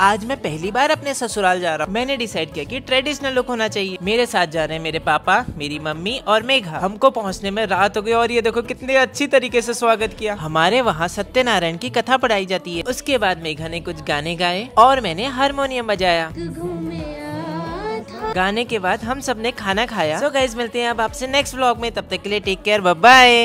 आज मैं पहली बार अपने ससुराल जा रहा हूँ मैंने डिसाइड किया कि ट्रेडिशनल लुक होना चाहिए मेरे साथ जा रहे हैं मेरे पापा मेरी मम्मी और मेघा हमको पहुँचने में रात हो गई और ये देखो कितने अच्छी तरीके से स्वागत किया हमारे वहाँ सत्यनारायण की कथा पढ़ाई जाती है उसके बाद मेघा ने कुछ गाने गाए और मैंने हारमोनियम बजाया गाने के बाद हम सब ने खाना खाया तो so गाइज मिलते हैं अब आपसे नेक्स्ट ब्लॉग में तब तक के लिए टेक केयर बाय